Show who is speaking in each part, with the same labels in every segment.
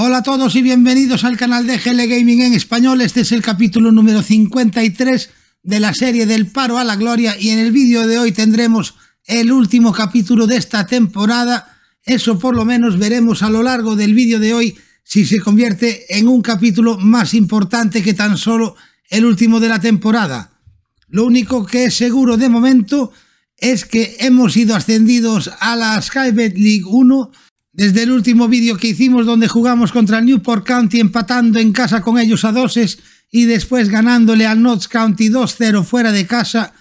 Speaker 1: Hola a todos y bienvenidos al canal de GL Gaming en español. Este es el capítulo número 53 de la serie del paro a la gloria y en el vídeo de hoy tendremos el último capítulo de esta temporada. Eso por lo menos veremos a lo largo del vídeo de hoy si se convierte en un capítulo más importante que tan solo el último de la temporada. Lo único que es seguro de momento es que hemos sido ascendidos a la Skybet League 1 desde el último vídeo que hicimos donde jugamos contra el Newport County empatando en casa con ellos a doses y después ganándole al Notts County 2-0 fuera de casa,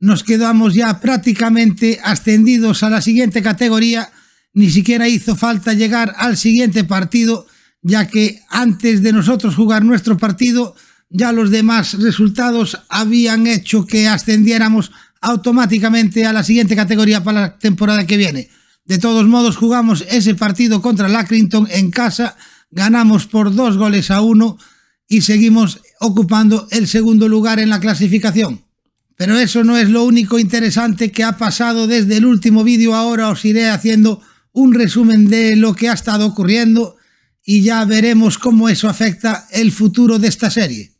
Speaker 1: nos quedamos ya prácticamente ascendidos a la siguiente categoría. Ni siquiera hizo falta llegar al siguiente partido, ya que antes de nosotros jugar nuestro partido, ya los demás resultados habían hecho que ascendiéramos automáticamente a la siguiente categoría para la temporada que viene. De todos modos, jugamos ese partido contra Lacrington en casa, ganamos por dos goles a uno y seguimos ocupando el segundo lugar en la clasificación. Pero eso no es lo único interesante que ha pasado desde el último vídeo. Ahora os iré haciendo un resumen de lo que ha estado ocurriendo y ya veremos cómo eso afecta el futuro de esta serie.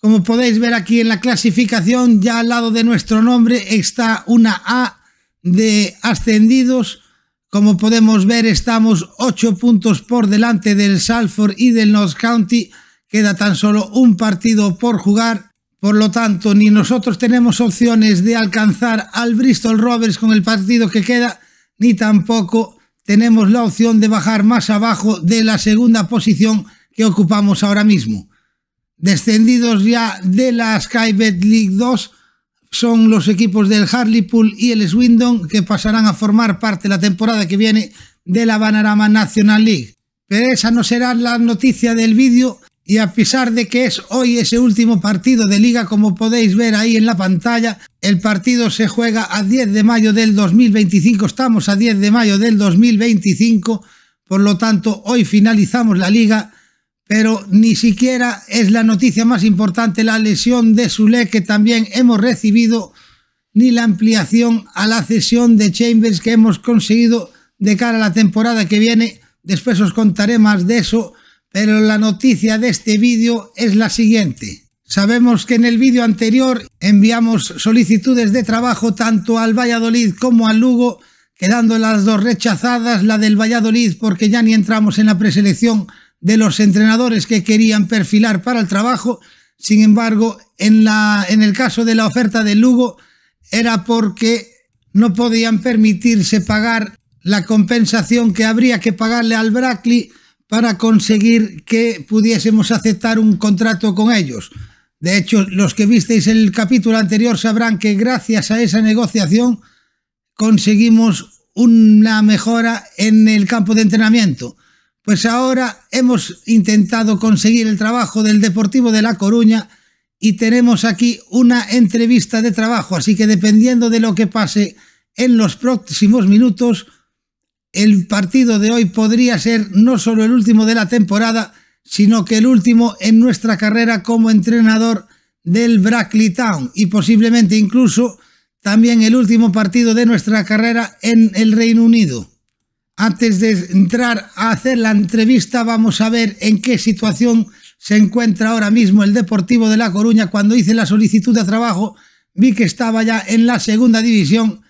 Speaker 1: Como podéis ver aquí en la clasificación, ya al lado de nuestro nombre está una A de ascendidos como podemos ver, estamos 8 puntos por delante del Salford y del North County. Queda tan solo un partido por jugar. Por lo tanto, ni nosotros tenemos opciones de alcanzar al Bristol Rovers con el partido que queda, ni tampoco tenemos la opción de bajar más abajo de la segunda posición que ocupamos ahora mismo. Descendidos ya de la Skybet League 2, son los equipos del Hartlepool y el Swindon que pasarán a formar parte la temporada que viene de la Banarama National League. Pero esa no será la noticia del vídeo y a pesar de que es hoy ese último partido de liga como podéis ver ahí en la pantalla, el partido se juega a 10 de mayo del 2025, estamos a 10 de mayo del 2025, por lo tanto hoy finalizamos la liga pero ni siquiera es la noticia más importante la lesión de Sule que también hemos recibido, ni la ampliación a la cesión de Chambers que hemos conseguido de cara a la temporada que viene. Después os contaré más de eso, pero la noticia de este vídeo es la siguiente. Sabemos que en el vídeo anterior enviamos solicitudes de trabajo tanto al Valladolid como al Lugo, quedando las dos rechazadas, la del Valladolid porque ya ni entramos en la preselección de los entrenadores que querían perfilar para el trabajo. Sin embargo, en, la, en el caso de la oferta de Lugo era porque no podían permitirse pagar la compensación que habría que pagarle al Brackley para conseguir que pudiésemos aceptar un contrato con ellos. De hecho, los que visteis el capítulo anterior sabrán que gracias a esa negociación conseguimos una mejora en el campo de entrenamiento. Pues ahora hemos intentado conseguir el trabajo del Deportivo de La Coruña y tenemos aquí una entrevista de trabajo, así que dependiendo de lo que pase en los próximos minutos, el partido de hoy podría ser no solo el último de la temporada, sino que el último en nuestra carrera como entrenador del Brackley Town y posiblemente incluso también el último partido de nuestra carrera en el Reino Unido. Antes de entrar a hacer la entrevista, vamos a ver en qué situación se encuentra ahora mismo el Deportivo de La Coruña. Cuando hice la solicitud de trabajo, vi que estaba ya en la segunda división,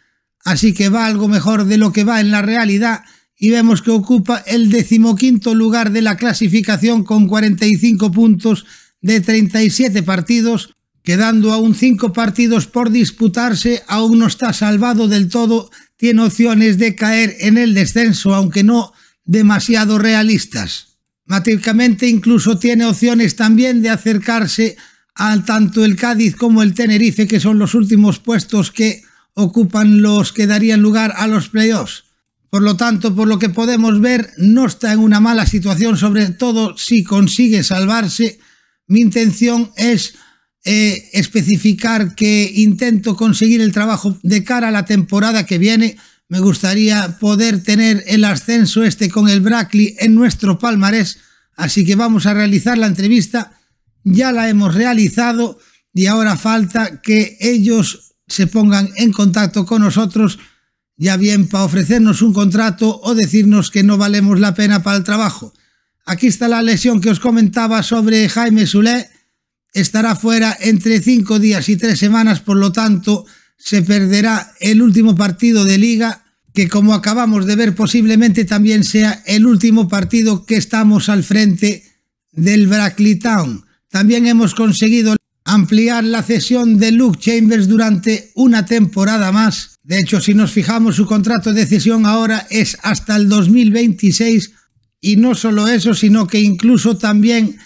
Speaker 1: así que va algo mejor de lo que va en la realidad. Y vemos que ocupa el decimoquinto lugar de la clasificación con 45 puntos de 37 partidos, quedando aún 5 partidos por disputarse, aún no está salvado del todo tiene opciones de caer en el descenso, aunque no demasiado realistas. Matricamente incluso tiene opciones también de acercarse a tanto el Cádiz como el Tenerife, que son los últimos puestos que ocupan los que darían lugar a los playoffs. Por lo tanto, por lo que podemos ver, no está en una mala situación, sobre todo si consigue salvarse. Mi intención es eh, especificar que intento conseguir el trabajo de cara a la temporada que viene. Me gustaría poder tener el ascenso este con el Brackley en nuestro palmarés. Así que vamos a realizar la entrevista. Ya la hemos realizado y ahora falta que ellos se pongan en contacto con nosotros, ya bien para ofrecernos un contrato o decirnos que no valemos la pena para el trabajo. Aquí está la lesión que os comentaba sobre Jaime Sulé estará fuera entre cinco días y tres semanas, por lo tanto se perderá el último partido de liga, que como acabamos de ver posiblemente también sea el último partido que estamos al frente del Brackley Town. También hemos conseguido ampliar la cesión de Luke Chambers durante una temporada más. De hecho, si nos fijamos, su contrato de cesión ahora es hasta el 2026 y no solo eso, sino que incluso también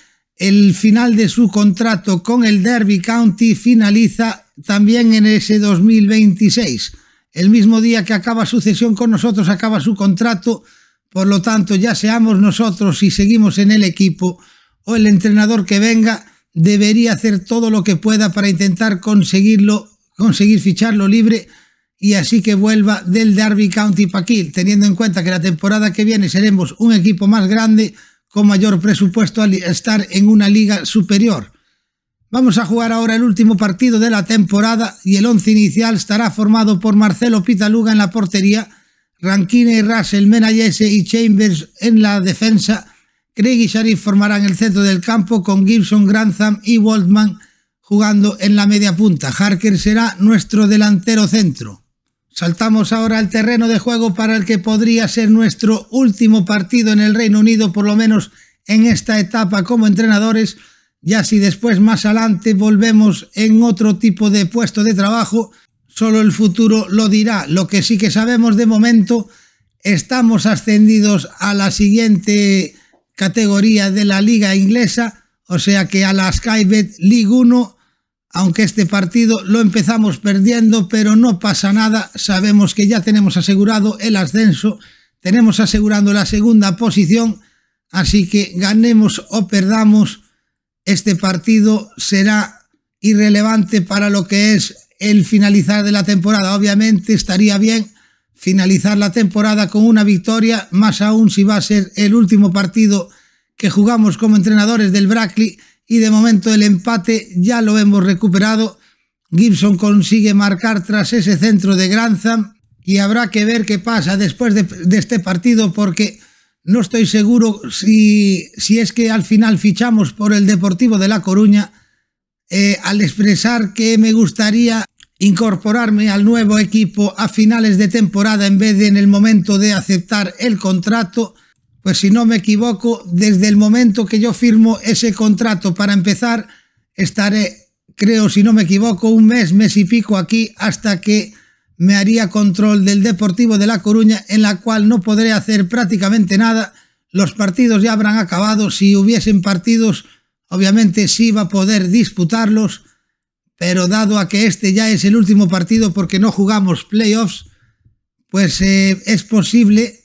Speaker 1: el final de su contrato con el Derby County finaliza también en ese 2026. El mismo día que acaba su cesión con nosotros, acaba su contrato. Por lo tanto, ya seamos nosotros y seguimos en el equipo o el entrenador que venga, debería hacer todo lo que pueda para intentar conseguirlo, conseguir ficharlo libre y así que vuelva del Derby County aquí. teniendo en cuenta que la temporada que viene seremos un equipo más grande con mayor presupuesto al estar en una liga superior. Vamos a jugar ahora el último partido de la temporada y el once inicial estará formado por Marcelo Pitaluga en la portería, Rankine y Russell, Menayese y Chambers en la defensa, Craig y Sharif formarán el centro del campo con Gibson, Grantham y Waldman jugando en la media punta. Harker será nuestro delantero centro. Saltamos ahora al terreno de juego para el que podría ser nuestro último partido en el Reino Unido, por lo menos en esta etapa como entrenadores, ya si después más adelante volvemos en otro tipo de puesto de trabajo, solo el futuro lo dirá. Lo que sí que sabemos de momento, estamos ascendidos a la siguiente categoría de la liga inglesa, o sea que a la Skybet League 1 aunque este partido lo empezamos perdiendo, pero no pasa nada, sabemos que ya tenemos asegurado el ascenso, tenemos asegurando la segunda posición, así que ganemos o perdamos, este partido será irrelevante para lo que es el finalizar de la temporada. Obviamente estaría bien finalizar la temporada con una victoria, más aún si va a ser el último partido que jugamos como entrenadores del Brackley y de momento el empate ya lo hemos recuperado. Gibson consigue marcar tras ese centro de Granza. y habrá que ver qué pasa después de, este partido porque no estoy seguro si, si, es que al final fichamos por el Deportivo de La Coruña eh, al expresar que me gustaría incorporarme al nuevo equipo a finales de temporada en vez de en el momento de aceptar el contrato pues si no me equivoco, desde el momento que yo firmo ese contrato para empezar, estaré, creo, si no me equivoco, un mes, mes y pico aquí hasta que me haría control del Deportivo de La Coruña, en la cual no podré hacer prácticamente nada. Los partidos ya habrán acabado. Si hubiesen partidos, obviamente sí iba a poder disputarlos, pero dado a que este ya es el último partido porque no jugamos playoffs, pues eh, es posible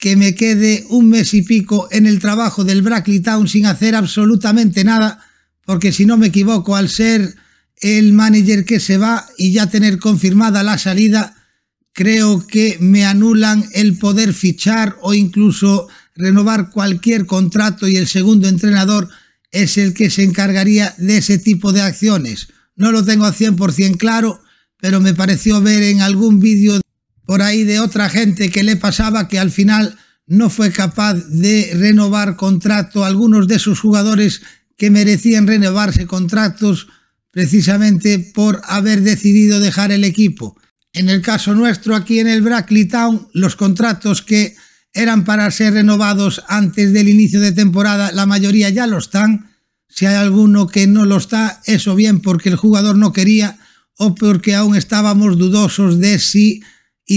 Speaker 1: que me quede un mes y pico en el trabajo del Brackley Town sin hacer absolutamente nada, porque si no me equivoco, al ser el manager que se va y ya tener confirmada la salida, creo que me anulan el poder fichar o incluso renovar cualquier contrato y el segundo entrenador es el que se encargaría de ese tipo de acciones. No lo tengo a 100% claro, pero me pareció ver en algún vídeo por ahí de otra gente que le pasaba que al final no fue capaz de renovar contrato algunos de sus jugadores que merecían renovarse contratos precisamente por haber decidido dejar el equipo. En el caso nuestro aquí en el Brackley Town, los contratos que eran para ser renovados antes del inicio de temporada, la mayoría ya lo están. Si hay alguno que no lo está, eso bien porque el jugador no quería o porque aún estábamos dudosos de si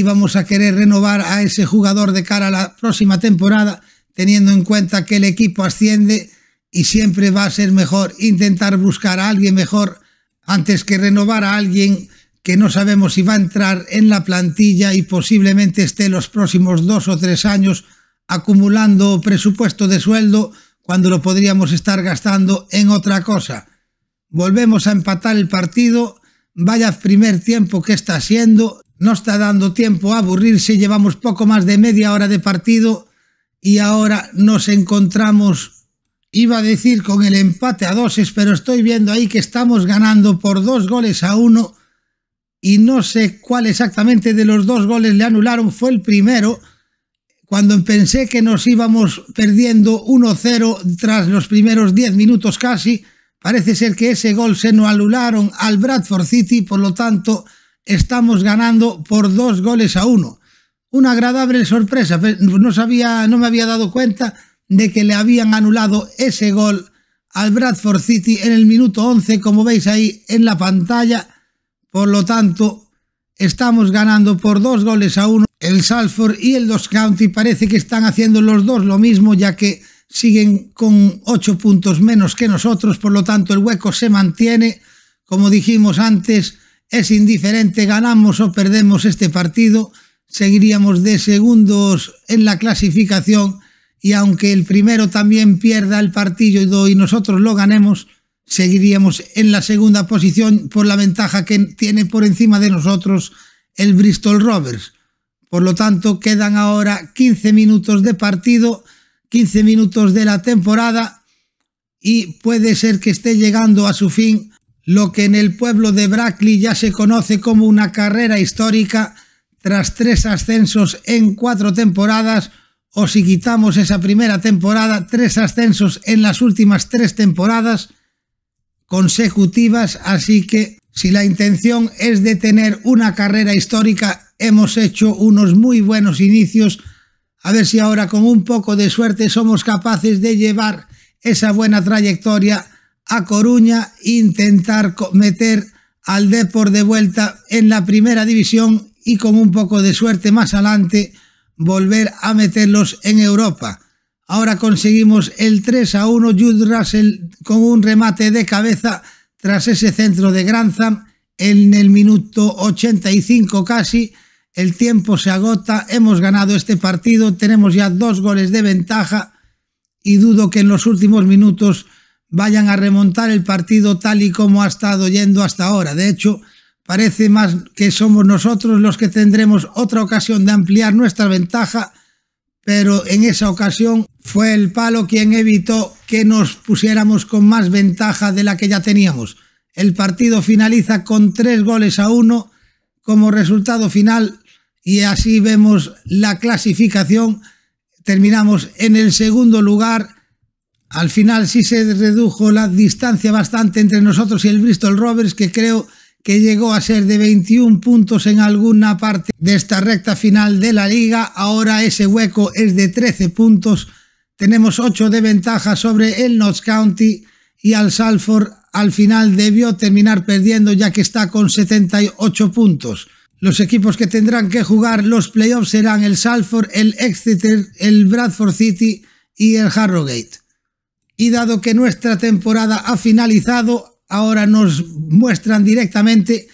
Speaker 1: vamos a querer renovar a ese jugador de cara a la próxima temporada, teniendo en cuenta que el equipo asciende y siempre va a ser mejor intentar buscar a alguien mejor antes que renovar a alguien que no sabemos si va a entrar en la plantilla y posiblemente esté los próximos dos o tres años acumulando presupuesto de sueldo cuando lo podríamos estar gastando en otra cosa. Volvemos a empatar el partido, vaya primer tiempo que está haciendo, no está dando tiempo a aburrirse, llevamos poco más de media hora de partido y ahora nos encontramos, iba a decir con el empate a doses, pero estoy viendo ahí que estamos ganando por dos goles a uno y no sé cuál exactamente de los dos goles le anularon, fue el primero cuando pensé que nos íbamos perdiendo 1-0 tras los primeros 10 minutos casi, parece ser que ese gol se nos anularon al Bradford City, por lo tanto estamos ganando por dos goles a uno. Una agradable sorpresa, no, sabía, no me había dado cuenta de que le habían anulado ese gol al Bradford City en el minuto 11, como veis ahí en la pantalla. Por lo tanto, estamos ganando por dos goles a uno. El Salford y el Dos County parece que están haciendo los dos lo mismo, ya que siguen con ocho puntos menos que nosotros. Por lo tanto, el hueco se mantiene. Como dijimos antes, es indiferente, ganamos o perdemos este partido, seguiríamos de segundos en la clasificación y aunque el primero también pierda el partido y nosotros lo ganemos, seguiríamos en la segunda posición por la ventaja que tiene por encima de nosotros el Bristol Rovers. Por lo tanto, quedan ahora 15 minutos de partido, 15 minutos de la temporada y puede ser que esté llegando a su fin lo que en el pueblo de Brackley ya se conoce como una carrera histórica tras tres ascensos en cuatro temporadas, o si quitamos esa primera temporada, tres ascensos en las últimas tres temporadas consecutivas, así que si la intención es de tener una carrera histórica, hemos hecho unos muy buenos inicios, a ver si ahora con un poco de suerte somos capaces de llevar esa buena trayectoria a Coruña intentar meter al por de vuelta en la primera división y con un poco de suerte más adelante volver a meterlos en Europa. Ahora conseguimos el 3 a 1 Jude Russell con un remate de cabeza tras ese centro de Grantham en el minuto 85 casi. El tiempo se agota, hemos ganado este partido, tenemos ya dos goles de ventaja y dudo que en los últimos minutos vayan a remontar el partido tal y como ha estado yendo hasta ahora. De hecho, parece más que somos nosotros los que tendremos otra ocasión de ampliar nuestra ventaja, pero en esa ocasión fue el palo quien evitó que nos pusiéramos con más ventaja de la que ya teníamos. El partido finaliza con tres goles a uno como resultado final y así vemos la clasificación. Terminamos en el segundo lugar al final sí se redujo la distancia bastante entre nosotros y el Bristol Rovers, que creo que llegó a ser de 21 puntos en alguna parte de esta recta final de la liga. Ahora ese hueco es de 13 puntos. Tenemos 8 de ventaja sobre el Notts County y al Salford al final debió terminar perdiendo ya que está con 78 puntos. Los equipos que tendrán que jugar los playoffs serán el Salford, el Exeter, el Bradford City y el Harrogate. Y dado que nuestra temporada ha finalizado, ahora nos muestran directamente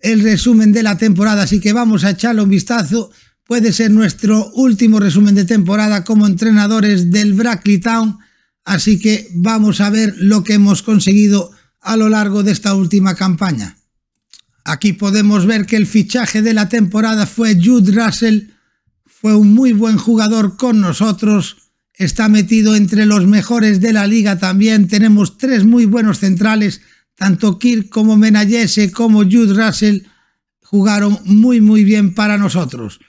Speaker 1: el resumen de la temporada, así que vamos a echarle un vistazo. Puede ser nuestro último resumen de temporada como entrenadores del Brackley Town, así que vamos a ver lo que hemos conseguido a lo largo de esta última campaña. Aquí podemos ver que el fichaje de la temporada fue Jude Russell, fue un muy buen jugador con nosotros, está metido entre los mejores de la liga también. Tenemos tres muy buenos centrales, tanto Kirk como Menayese como Jude Russell jugaron muy muy bien para nosotros.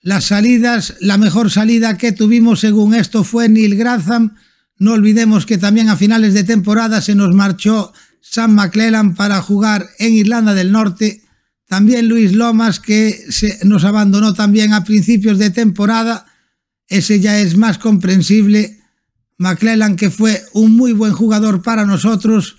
Speaker 1: Las salidas, la mejor salida que tuvimos según esto fue Neil Graham. No olvidemos que también a finales de temporada se nos marchó Sam McClellan para jugar en Irlanda del Norte. También Luis Lomas que se nos abandonó también a principios de temporada ese ya es más comprensible. McClellan, que fue un muy buen jugador para nosotros,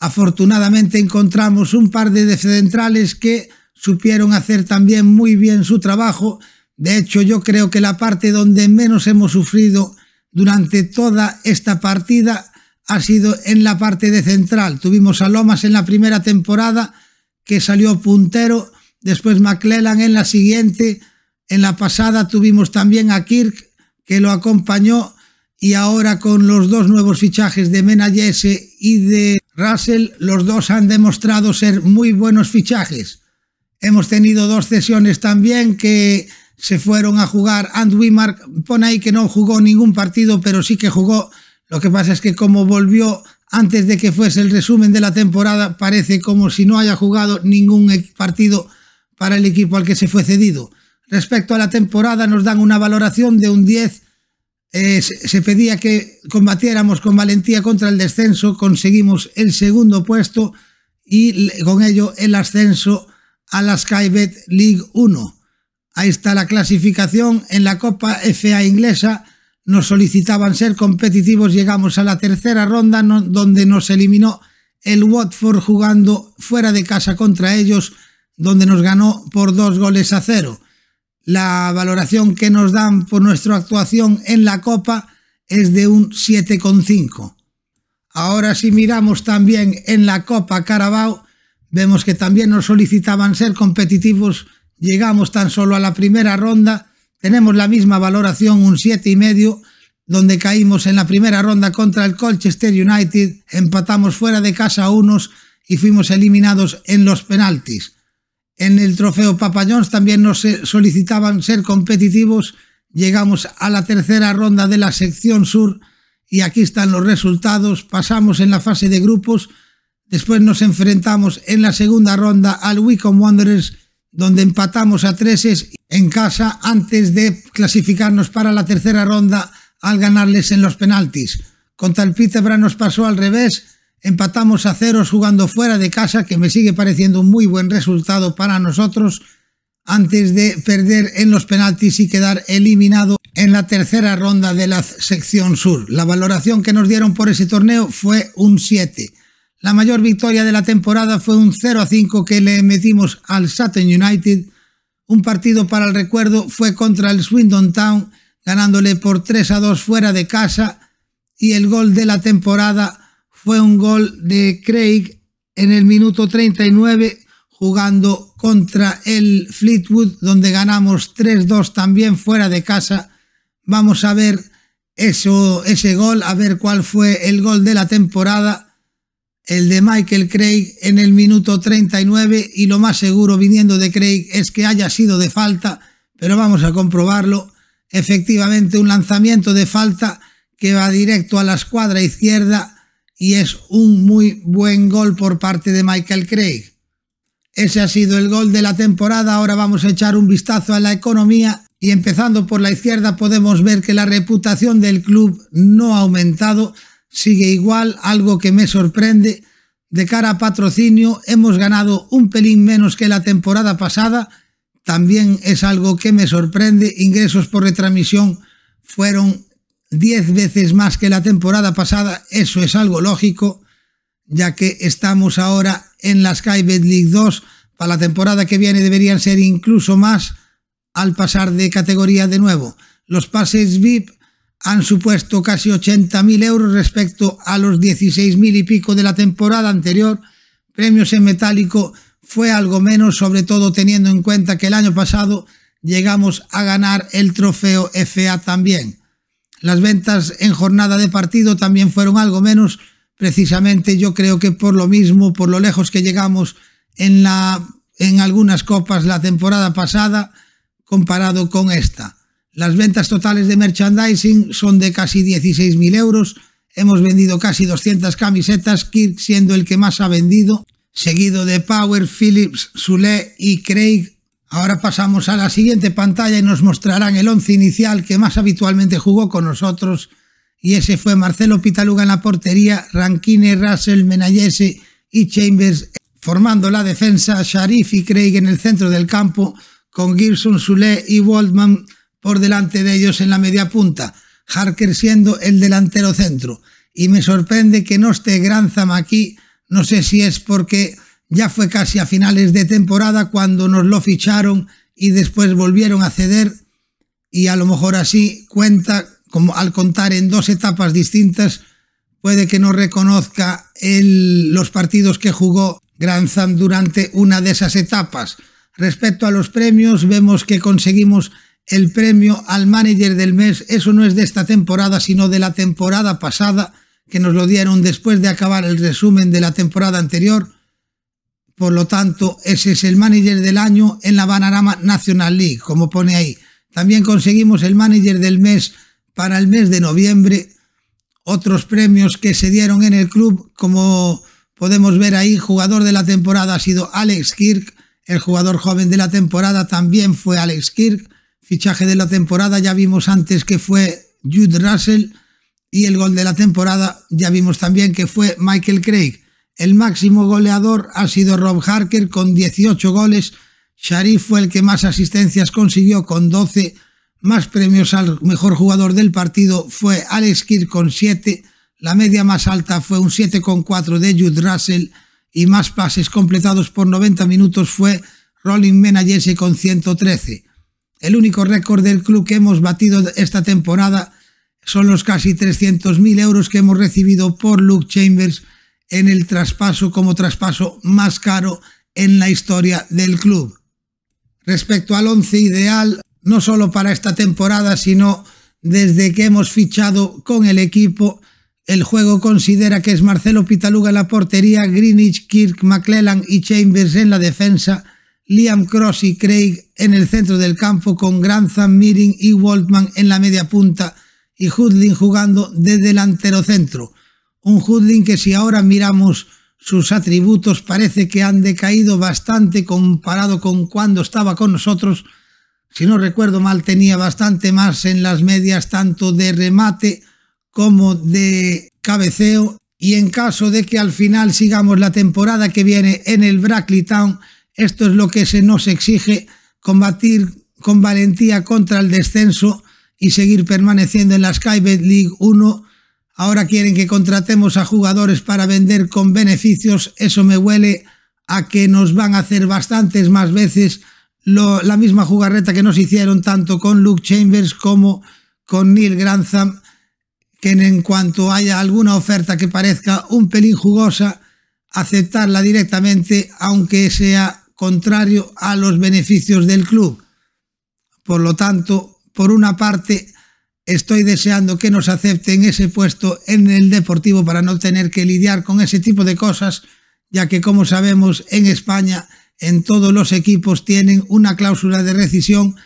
Speaker 1: afortunadamente encontramos un par de centrales que supieron hacer también muy bien su trabajo. De hecho, yo creo que la parte donde menos hemos sufrido durante toda esta partida ha sido en la parte de central. Tuvimos a Lomas en la primera temporada, que salió puntero, después McClellan en la siguiente, en la pasada tuvimos también a Kirk, que lo acompañó, y ahora con los dos nuevos fichajes de Menayese y de Russell, los dos han demostrado ser muy buenos fichajes. Hemos tenido dos cesiones también que se fueron a jugar. And Wimark pone ahí que no jugó ningún partido, pero sí que jugó. Lo que pasa es que como volvió antes de que fuese el resumen de la temporada, parece como si no haya jugado ningún e-, partido para el equipo al que se fue cedido. Respecto a la temporada nos dan una valoración de un 10. Eh, se pedía que combatiéramos con valentía contra el descenso, conseguimos el segundo puesto y con ello el ascenso a la Skybet League 1. Ahí está la clasificación en la Copa FA inglesa. Nos solicitaban ser competitivos, llegamos a la tercera ronda donde nos eliminó el Watford jugando fuera de casa contra ellos, donde nos ganó por dos goles a cero. La valoración que nos dan por nuestra actuación en la Copa es de un 7,5. Ahora si miramos también en la Copa Carabao, vemos que también nos solicitaban ser competitivos, llegamos tan solo a la primera ronda, tenemos la misma valoración, un 7,5, donde caímos en la primera ronda contra el Colchester United, empatamos fuera de casa a unos y fuimos eliminados en los penaltis. En el trofeo Papayón también nos eh, solicitaban ser competitivos. Llegamos a la tercera ronda de la sección sur y aquí están los resultados. Pasamos en la fase de grupos. Después nos enfrentamos en la segunda ronda al Wicom Wanderers, donde empatamos a treses en casa antes de clasificarnos para la tercera ronda al ganarles en los penaltis. Contra el Pitebra nos pasó al revés Empatamos a ceros jugando fuera de casa, que me sigue pareciendo un muy buen resultado para nosotros antes de perder en los penaltis y quedar eliminado en la tercera ronda de la sección sur. La valoración que nos dieron por ese torneo fue un 7. La mayor victoria de la temporada fue un 0 a 5 que le metimos al Sutton United. Un partido para el recuerdo fue contra el Swindon Town, ganándole por 3 a 2 fuera de casa. Y el gol de la temporada fue un gol de Craig en el minuto 39 jugando contra el Fleetwood donde ganamos 3-2 también fuera de casa. Vamos a ver eso, ese gol, a ver cuál fue el gol de la temporada. El de Michael Craig en el minuto 39 y lo más seguro viniendo de Craig es que haya sido de falta, pero vamos a comprobarlo. Efectivamente un lanzamiento de falta que va directo a la escuadra izquierda y es un muy buen gol por parte de Michael Craig. Ese ha sido el gol de la temporada, ahora vamos a echar un vistazo a la economía y empezando por la izquierda podemos ver que la reputación del club no ha aumentado, sigue igual, algo que me sorprende. De cara a patrocinio hemos ganado un pelín menos que la temporada pasada, también es algo que me sorprende, ingresos por retransmisión fueron 10 veces más que la temporada pasada, eso es algo lógico, ya que estamos ahora en la Sky League 2, para la temporada que viene deberían ser incluso más al pasar de categoría de nuevo. Los pases VIP han supuesto casi 80.000 euros respecto a los 16.000 y pico de la temporada anterior. Premios en metálico fue algo menos, sobre todo teniendo en cuenta que el año pasado llegamos a ganar el trofeo FA también. Las ventas en jornada de partido también fueron algo menos, precisamente yo creo que por lo mismo, por lo lejos que llegamos en, la, en algunas copas la temporada pasada comparado con esta. Las ventas totales de merchandising son de casi 16.000 euros. Hemos vendido casi 200 camisetas, Kirk siendo el que más ha vendido, seguido de Power, Philips, Sule y Craig Ahora pasamos a la siguiente pantalla y nos mostrarán el once inicial que más habitualmente jugó con nosotros y ese fue Marcelo Pitaluga en la portería, Rankine, Russell, Menayese y Chambers formando la defensa, Sharif y Craig en el centro del campo con Gibson, Sule y Waldman por delante de ellos en la media punta, Harker siendo el delantero centro. Y me sorprende que no esté Grantham aquí, no sé si es porque ya fue casi a finales de temporada cuando nos lo ficharon y después volvieron a ceder y a lo mejor así cuenta, como al contar en dos etapas distintas, puede que no reconozca los partidos que jugó Granzan durante una de esas etapas. Respecto a los premios, vemos que conseguimos el premio al manager del mes. Eso no es de esta temporada, sino de la temporada pasada, que nos lo dieron después de acabar el resumen de la temporada anterior. Por lo tanto, ese es el manager del año en la Banarama National League, como pone ahí. También conseguimos el manager del mes para el mes de noviembre. Otros premios que se dieron en el club, como podemos ver ahí, jugador de la temporada ha sido Alex Kirk. El jugador joven de la temporada también fue Alex Kirk. Fichaje de la temporada ya vimos antes que fue Jude Russell. Y el gol de la temporada ya vimos también que fue Michael Craig. El máximo goleador ha sido Rob Harker con 18 goles. Sharif fue el que más asistencias consiguió con 12. Más premios al mejor jugador del partido fue Alex Kirk con 7. La media más alta fue un 7,4 de Jude Russell. Y más pases completados por 90 minutos fue Rolling Menayese con 113. El único récord del club que hemos batido esta temporada son los casi 300.000 euros que hemos recibido por Luke Chambers en el traspaso como traspaso más caro en la historia del club. Respecto al once ideal, no solo para esta temporada, sino desde que hemos fichado con el equipo, el juego considera que es Marcelo Pitaluga en la portería, Greenwich, Kirk, McClellan y Chambers en la defensa, Liam Cross y Craig en el centro del campo con Grantham, Miring y Waltman en la media punta y Hudlin jugando de delantero centro. Un Hudlin que si ahora miramos sus atributos parece que han decaído bastante comparado con cuando estaba con nosotros. Si no recuerdo mal, tenía bastante más en las medias tanto de remate como de cabeceo. Y en caso de que al final sigamos la temporada que viene en el Brackley Town, esto es lo que se nos exige, combatir con valentía contra el descenso y seguir permaneciendo en la Skybet League 1 Ahora quieren que contratemos a jugadores para vender con beneficios. Eso me huele a que nos van a hacer bastantes más veces la misma jugarreta que nos hicieron tanto con Luke Chambers como con Neil Grantham. Que en cuanto haya alguna oferta que parezca un pelín jugosa, aceptarla directamente, aunque sea contrario a los beneficios del club. Por lo tanto, por una parte, Estoy deseando que nos acepten ese puesto en el Deportivo para no tener que lidiar con ese tipo de cosas, ya que como sabemos en España en todos los equipos tienen una cláusula de rescisión,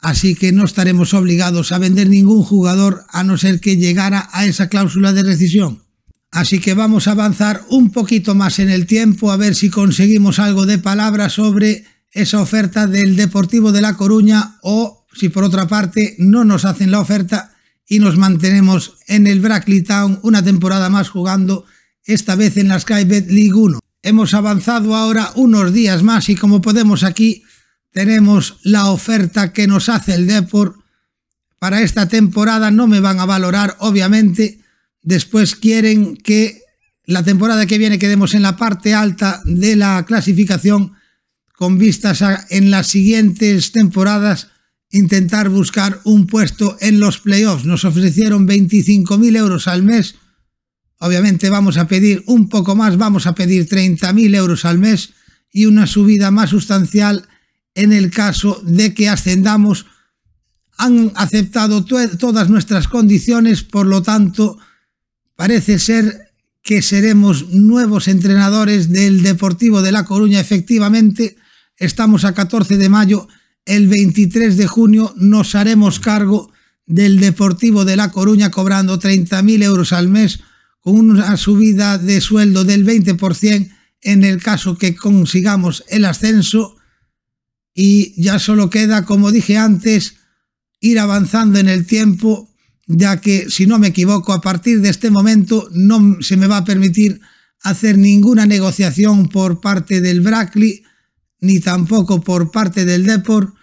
Speaker 1: así que no estaremos obligados a vender ningún jugador a no ser que llegara a esa cláusula de rescisión. Así que vamos a avanzar un poquito más en el tiempo a ver si conseguimos algo de palabra sobre esa oferta del Deportivo de La Coruña o si por otra parte no nos hacen la oferta y nos mantenemos en el Brackley Town una temporada más jugando, esta vez en la Skybet League 1. Hemos avanzado ahora unos días más y como podemos aquí tenemos la oferta que nos hace el Deport para esta temporada. No me van a valorar, obviamente. Después quieren que la temporada que viene quedemos en la parte alta de la clasificación con vistas en las siguientes temporadas intentar buscar un puesto en los playoffs. Nos ofrecieron 25.000 euros al mes. Obviamente vamos a pedir un poco más, vamos a pedir 30.000 euros al mes y una subida más sustancial en el caso de que ascendamos. Han aceptado todas nuestras condiciones, por lo tanto, parece ser que seremos nuevos entrenadores del Deportivo de La Coruña. Efectivamente, estamos a 14 de mayo el 23 de junio nos haremos cargo del Deportivo de La Coruña cobrando 30.000 euros al mes con una subida de sueldo del 20% en el caso que consigamos el ascenso y ya solo queda, como dije antes, ir avanzando en el tiempo, ya que si no me equivoco, a partir de este momento no se me va a permitir hacer ninguna negociación por parte del Brackley ni tampoco por parte del Deport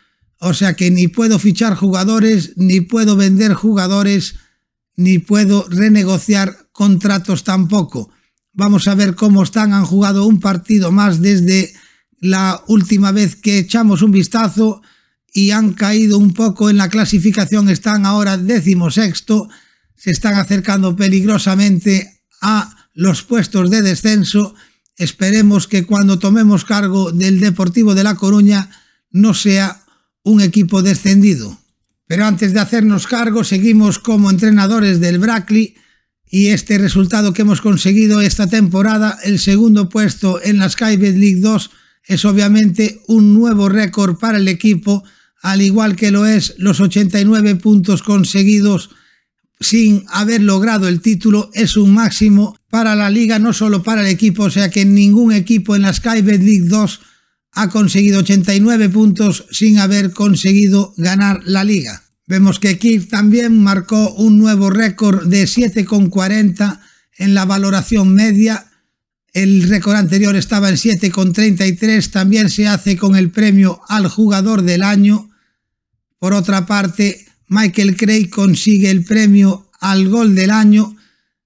Speaker 1: o sea que ni puedo fichar jugadores, ni puedo vender jugadores, ni puedo renegociar contratos tampoco. Vamos a ver cómo están. Han jugado un partido más desde la última vez que echamos un vistazo y han caído un poco en la clasificación. Están ahora decimosexto. Se están acercando peligrosamente a los puestos de descenso. Esperemos que cuando tomemos cargo del Deportivo de La Coruña no sea un equipo descendido. Pero antes de hacernos cargo, seguimos como entrenadores del Brackley y este resultado que hemos conseguido esta temporada, el segundo puesto en la Skybet League 2, es obviamente un nuevo récord para el equipo, al igual que lo es los 89 puntos conseguidos sin haber logrado el título, es un máximo para la liga, no solo para el equipo, o sea que ningún equipo en la Skybet League 2 ha conseguido 89 puntos sin haber conseguido ganar la liga. Vemos que Kirk también marcó un nuevo récord de 7,40 en la valoración media. El récord anterior estaba en 7,33. También se hace con el premio al jugador del año. Por otra parte, Michael Craig consigue el premio al gol del año.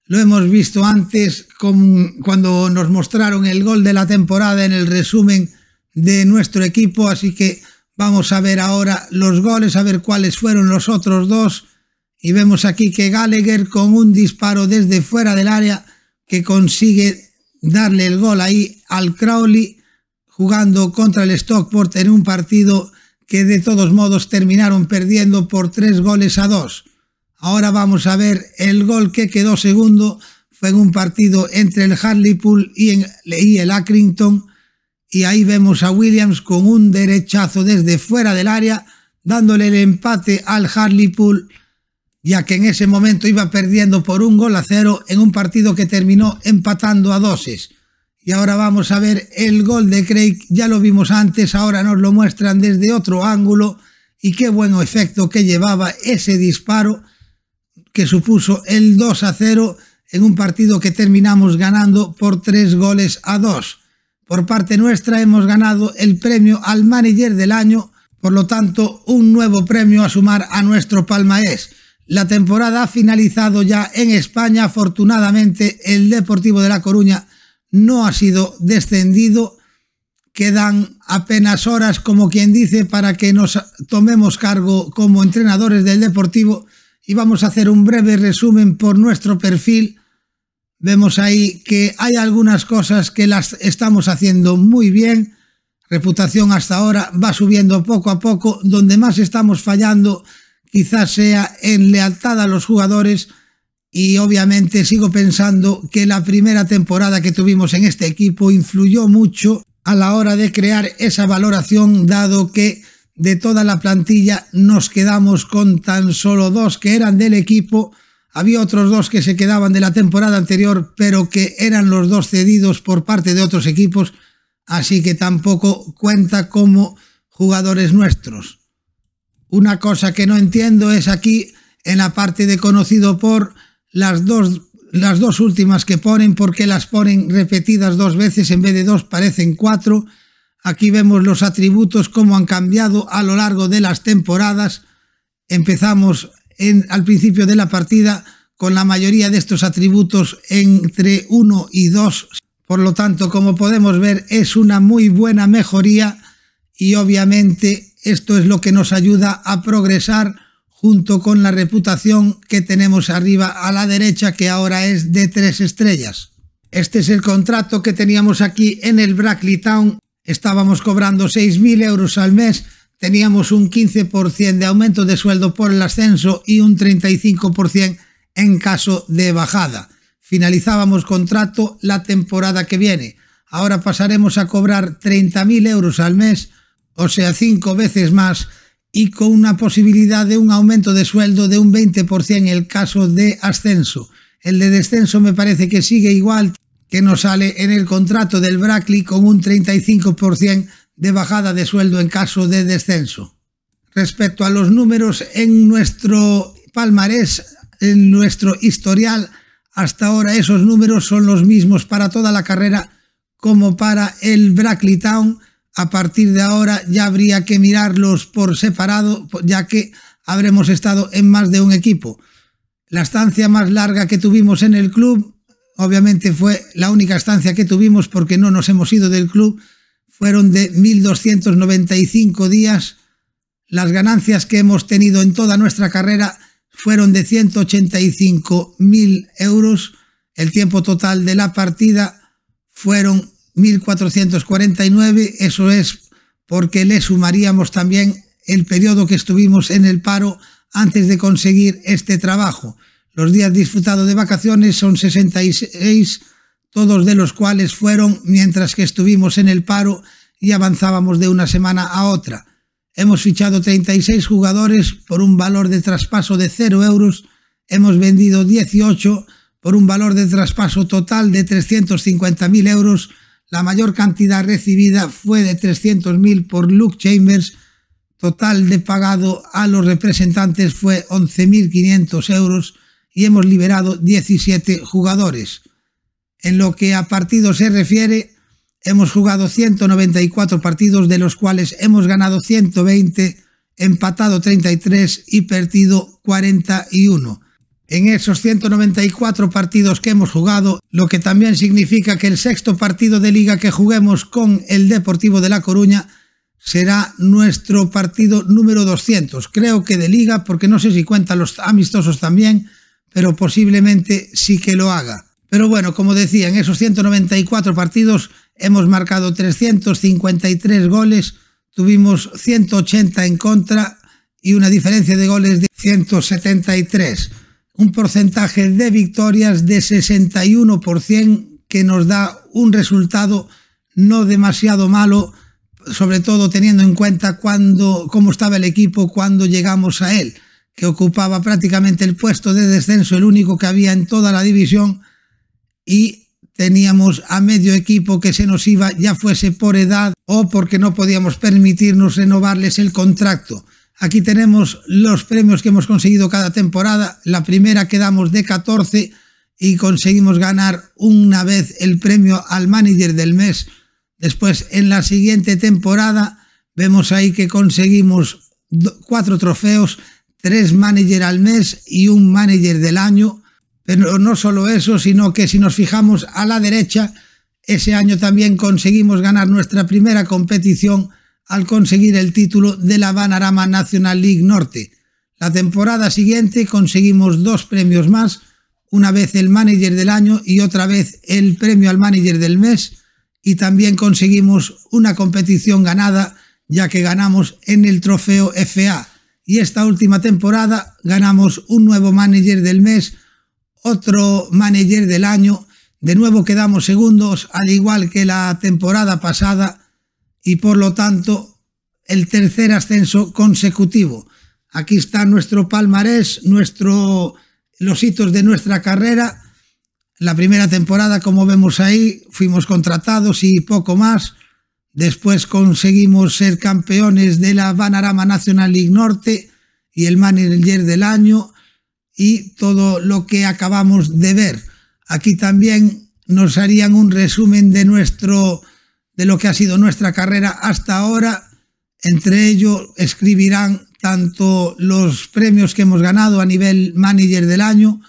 Speaker 1: Lo hemos visto antes cuando nos mostraron el gol de la temporada en el resumen de nuestro equipo, así que vamos a ver ahora los goles, a ver cuáles fueron los otros dos. Y vemos aquí que Gallagher con un disparo desde fuera del área que consigue darle el gol ahí al Crowley jugando contra el Stockport en un partido que de todos modos terminaron perdiendo por tres goles a dos. Ahora vamos a ver el gol que quedó segundo. Fue en un partido entre el Hartlepool y, y el Accrington y ahí vemos a Williams con un derechazo desde fuera del área, dándole el empate al Hartlepool, ya que en ese momento iba perdiendo por un gol a cero en un partido que terminó empatando a doses. Y ahora vamos a ver el gol de Craig, ya lo vimos antes, ahora nos lo muestran desde otro ángulo y qué bueno efecto que llevaba ese disparo que supuso el 2 a 0 en un partido que terminamos ganando por tres goles a dos. Por parte nuestra hemos ganado el premio al manager del año, por lo tanto un nuevo premio a sumar a nuestro es. La temporada ha finalizado ya en España, afortunadamente el Deportivo de La Coruña no ha sido descendido. Quedan apenas horas, como quien dice, para que nos tomemos cargo como entrenadores del Deportivo y vamos a hacer un breve resumen por nuestro perfil Vemos ahí que hay algunas cosas que las estamos haciendo muy bien. Reputación hasta ahora va subiendo poco a poco. Donde más estamos fallando quizás sea en lealtad a los jugadores. Y obviamente sigo pensando que la primera temporada que tuvimos en este equipo influyó mucho a la hora de crear esa valoración, dado que de toda la plantilla nos quedamos con tan solo dos que eran del equipo había otros dos que se quedaban de la temporada anterior, pero que eran los dos cedidos por parte de otros equipos, así que tampoco cuenta como jugadores nuestros. Una cosa que no entiendo es aquí, en la parte de conocido por, las dos, las dos últimas que ponen, porque las ponen repetidas dos veces en vez de dos, parecen cuatro. Aquí vemos los atributos, cómo han cambiado a lo largo de las temporadas. Empezamos al principio de la partida con la mayoría de estos atributos entre 1 y 2. Por lo tanto, como podemos ver, es una muy buena mejoría y obviamente esto es lo que nos ayuda a progresar junto con la reputación que tenemos arriba a la derecha que ahora es de 3 estrellas. Este es el contrato que teníamos aquí en el Brackley Town. Estábamos cobrando 6.000 euros al mes teníamos un 15% de aumento de sueldo por el ascenso y un 35% en caso de bajada. Finalizábamos contrato la temporada que viene. Ahora pasaremos a cobrar 30.000 euros al mes, o sea, cinco veces más, y con una posibilidad de un aumento de sueldo de un 20% en el caso de ascenso. El de descenso me parece que sigue igual que nos sale en el contrato del Brackley con un 35% de bajada de sueldo en caso de descenso. Respecto a los números en nuestro palmarés, en nuestro historial, hasta ahora esos números son los mismos para toda la carrera como para el Brackley Town. A partir de ahora ya habría que mirarlos por separado, ya que habremos estado en más de un equipo. La estancia más larga que tuvimos en el club, obviamente fue la única estancia que tuvimos porque no nos hemos ido del club, fueron de 1.295 días, las ganancias que hemos tenido en toda nuestra carrera fueron de 185.000 euros, el tiempo total de la partida fueron 1.449, eso es porque le sumaríamos también el periodo que estuvimos en el paro antes de conseguir este trabajo. Los días disfrutados de vacaciones son 66 todos de los cuales fueron mientras que estuvimos en el paro y avanzábamos de una semana a otra. Hemos fichado 36 jugadores por un valor de traspaso de 0 euros, hemos vendido 18 por un valor de traspaso total de 350.000 euros, la mayor cantidad recibida fue de 300.000 por Luke Chambers, total de pagado a los representantes fue 11.500 euros y hemos liberado 17 jugadores. En lo que a partidos se refiere, hemos jugado 194 partidos, de los cuales hemos ganado 120, empatado 33 y perdido 41. En esos 194 partidos que hemos jugado, lo que también significa que el sexto partido de liga que juguemos con el Deportivo de La Coruña será nuestro partido número 200. Creo que de liga, porque no sé si cuentan los amistosos también, pero posiblemente sí que lo haga. Pero bueno, como decía, en esos 194 partidos hemos marcado 353 goles, tuvimos 180 en contra y una diferencia de goles de 173. Un porcentaje de victorias de 61% que nos da un resultado no demasiado malo, sobre todo teniendo en cuenta cuando, cómo estaba el equipo cuando llegamos a él, que ocupaba prácticamente el puesto de descenso, el único que había en toda la división y teníamos a medio equipo que se nos iba ya fuese por edad o porque no podíamos permitirnos renovarles el contrato. Aquí tenemos los premios que hemos conseguido cada temporada. La primera quedamos de 14 y conseguimos ganar una vez el premio al manager del mes. Después, en la siguiente temporada, vemos ahí que conseguimos cuatro trofeos, tres manager al mes y un manager del año. Pero eh, no solo eso, sino que si nos fijamos a la derecha, ese año también conseguimos ganar nuestra primera competición al conseguir el título de la Banarama National League Norte. La temporada siguiente conseguimos dos premios más, una vez el manager del año y otra vez el premio al manager del mes, y también conseguimos una competición ganada ya que ganamos en el trofeo FA. Y esta última temporada ganamos un nuevo manager del mes, otro manager del año. De nuevo quedamos segundos, al igual que la temporada pasada, y por lo tanto el tercer ascenso consecutivo. Aquí está nuestro palmarés, nuestro, los hitos de nuestra carrera. La primera temporada, como vemos ahí, fuimos contratados y poco más. Después conseguimos ser campeones de la Banarama National League Norte y el manager del año y todo lo que acabamos de ver. Aquí también nos harían un resumen de nuestro de lo que ha sido nuestra carrera hasta ahora. Entre ello escribirán tanto los premios que hemos ganado a nivel manager del año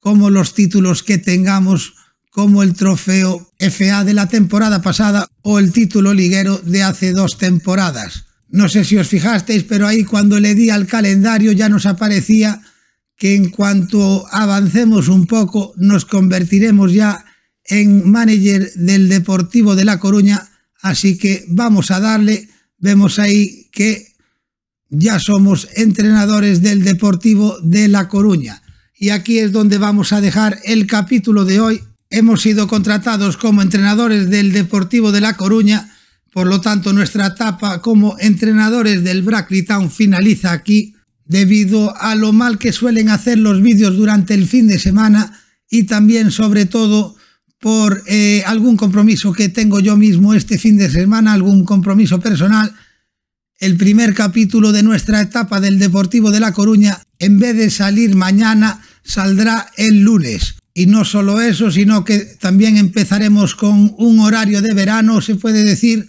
Speaker 1: como los títulos que tengamos como el trofeo FA de la temporada pasada o el título liguero de hace dos temporadas. No sé si os fijasteis, pero ahí cuando le di al calendario ya nos aparecía que en cuanto avancemos un poco nos convertiremos ya en manager del Deportivo de La Coruña, así que vamos a darle, vemos ahí que ya somos entrenadores del Deportivo de La Coruña. Y aquí es donde vamos a dejar el capítulo de hoy. Hemos sido contratados como entrenadores del Deportivo de La Coruña, por lo tanto nuestra etapa como entrenadores del Brackley Town finaliza aquí debido a lo mal que suelen hacer los vídeos durante el fin de semana y también sobre todo por eh, algún compromiso que tengo yo mismo este fin de semana, algún compromiso personal, el primer capítulo de nuestra etapa del Deportivo de La Coruña, en vez de salir mañana, saldrá el lunes. Y no solo eso, sino que también empezaremos con un horario de verano, se puede decir,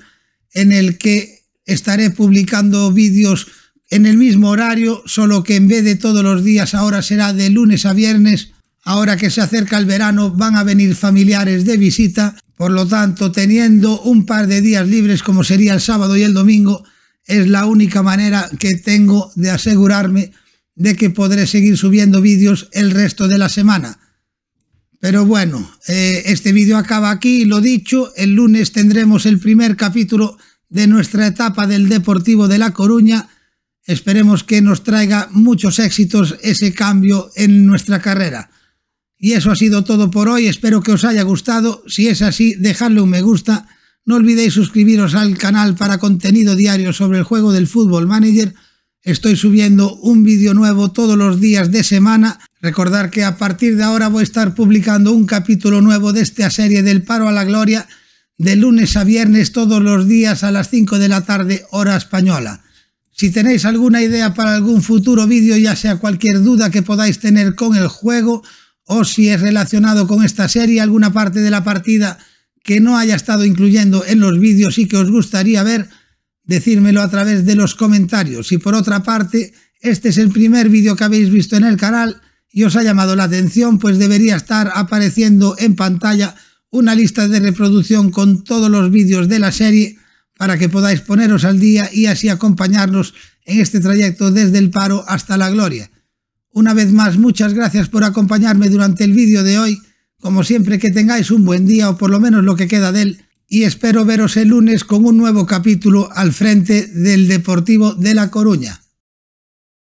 Speaker 1: en el que estaré publicando vídeos en el mismo horario, solo que en vez de todos los días ahora será de lunes a viernes. Ahora que se acerca el verano van a venir familiares de visita, por lo tanto teniendo un par de días libres como sería el sábado y el domingo, es la única manera que tengo de asegurarme de que podré seguir subiendo vídeos el resto de la semana. Pero bueno, eh, este vídeo acaba aquí, lo dicho, el lunes tendremos el primer capítulo de nuestra etapa del Deportivo de La Coruña, Esperemos que nos traiga muchos éxitos ese cambio en nuestra carrera. Y eso ha sido todo por hoy, espero que os haya gustado, si es así dejadle un me gusta, no olvidéis suscribiros al canal para contenido diario sobre el juego del Fútbol Manager, estoy subiendo un vídeo nuevo todos los días de semana, recordar que a partir de ahora voy a estar publicando un capítulo nuevo de esta serie del paro a la gloria, de lunes a viernes todos los días a las 5 de la tarde hora española. Si tenéis alguna idea para algún futuro vídeo, ya sea cualquier duda que podáis tener con el juego o si es relacionado con esta serie, alguna parte de la partida que no haya estado incluyendo en los vídeos y que os gustaría ver, decírmelo a través de los comentarios. Y por otra parte, este es el primer vídeo que habéis visto en el canal y os ha llamado la atención, pues debería estar apareciendo en pantalla una lista de reproducción con todos los vídeos de la serie para que podáis poneros al día y así acompañarnos en este trayecto desde el paro hasta la gloria. Una vez más, muchas gracias por acompañarme durante el vídeo de hoy. Como siempre, que tengáis un buen día o por lo menos lo que queda de él. Y espero veros el lunes con un nuevo capítulo al frente del Deportivo de La Coruña.